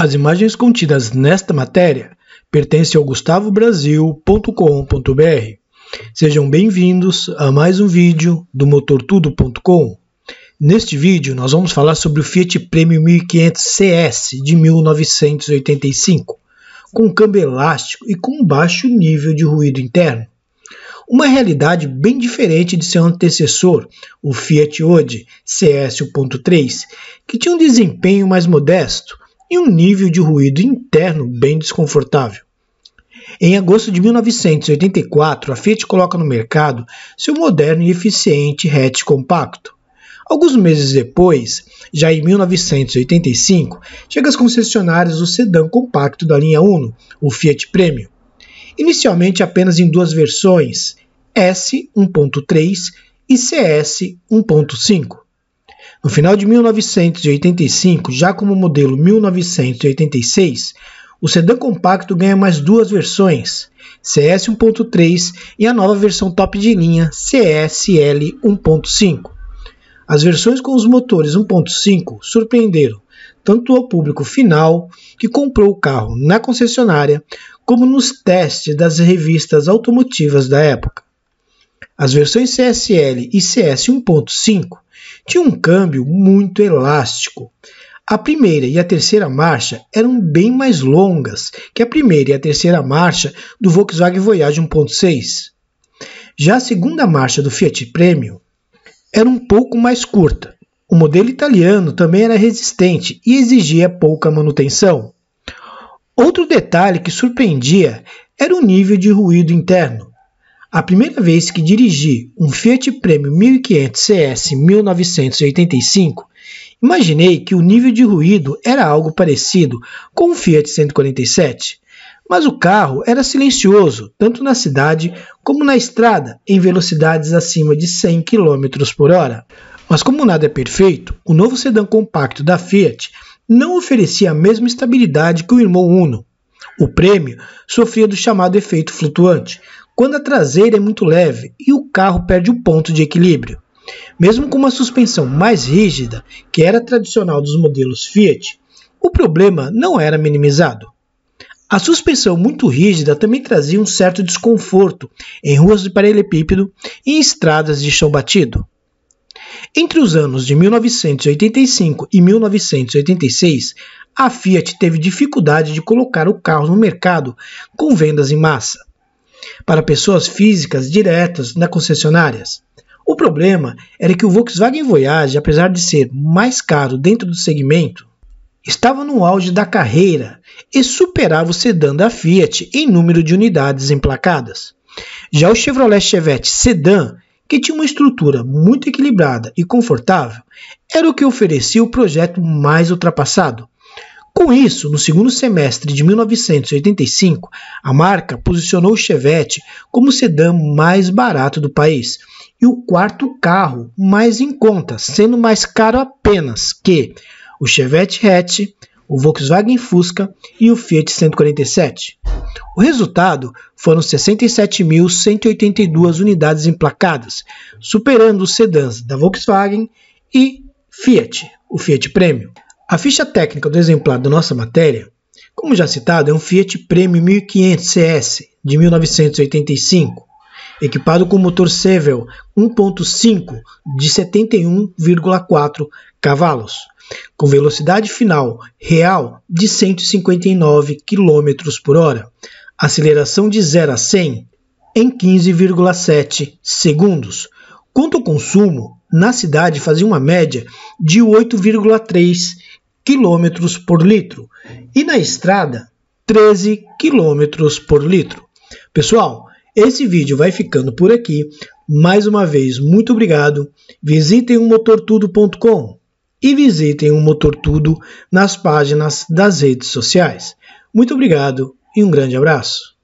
As imagens contidas nesta matéria pertencem ao gustavobrasil.com.br. Sejam bem-vindos a mais um vídeo do motortudo.com. Neste vídeo nós vamos falar sobre o Fiat Premium 1500 CS de 1985, com câmbio elástico e com baixo nível de ruído interno. Uma realidade bem diferente de seu antecessor, o Fiat Ode CS 1.3, que tinha um desempenho mais modesto, e um nível de ruído interno bem desconfortável. Em agosto de 1984, a Fiat coloca no mercado seu moderno e eficiente hatch compacto. Alguns meses depois, já em 1985, chega às concessionárias o sedã compacto da linha Uno, o Fiat Premium. Inicialmente apenas em duas versões, S 1.3 e CS 1.5. No final de 1985, já como modelo 1986, o sedã compacto ganha mais duas versões, CS 1.3 e a nova versão top de linha CSL 1.5. As versões com os motores 1.5 surpreenderam tanto ao público final, que comprou o carro na concessionária, como nos testes das revistas automotivas da época. As versões CSL e CS 1.5 tinham um câmbio muito elástico. A primeira e a terceira marcha eram bem mais longas que a primeira e a terceira marcha do Volkswagen Voyage 1.6. Já a segunda marcha do Fiat Premium era um pouco mais curta. O modelo italiano também era resistente e exigia pouca manutenção. Outro detalhe que surpreendia era o nível de ruído interno. A primeira vez que dirigi um Fiat Premium 1500 CS 1985, imaginei que o nível de ruído era algo parecido com o Fiat 147, mas o carro era silencioso tanto na cidade como na estrada, em velocidades acima de 100 km por hora. Mas como nada é perfeito, o novo sedã compacto da Fiat não oferecia a mesma estabilidade que o irmão Uno. O prêmio sofria do chamado efeito flutuante, quando a traseira é muito leve e o carro perde o ponto de equilíbrio. Mesmo com uma suspensão mais rígida, que era tradicional dos modelos Fiat, o problema não era minimizado. A suspensão muito rígida também trazia um certo desconforto em ruas de paralelepípedo e estradas de chão batido. Entre os anos de 1985 e 1986, a Fiat teve dificuldade de colocar o carro no mercado com vendas em massa para pessoas físicas diretas na concessionárias. O problema era que o Volkswagen Voyage, apesar de ser mais caro dentro do segmento, estava no auge da carreira e superava o sedã da Fiat em número de unidades emplacadas. Já o Chevrolet Chevette Sedan, que tinha uma estrutura muito equilibrada e confortável, era o que oferecia o projeto mais ultrapassado, com isso, no segundo semestre de 1985, a marca posicionou o Chevette como o sedã mais barato do país e o quarto carro mais em conta, sendo mais caro apenas que o Chevette Hatch, o Volkswagen Fusca e o Fiat 147. O resultado foram 67.182 unidades emplacadas, superando os sedãs da Volkswagen e Fiat, o Fiat Premium. A ficha técnica do exemplar da nossa matéria, como já citado, é um Fiat Premium 1500 CS de 1985, equipado com motor Sevel 1.5 de 71,4 cavalos, com velocidade final real de 159 km por hora, aceleração de 0 a 100 em 15,7 segundos. Quanto ao consumo, na cidade fazia uma média de 8,3 km por litro e na estrada 13 km por litro. Pessoal, esse vídeo vai ficando por aqui. Mais uma vez, muito obrigado. Visitem o motortudo.com e visitem o MotorTudo nas páginas das redes sociais. Muito obrigado e um grande abraço.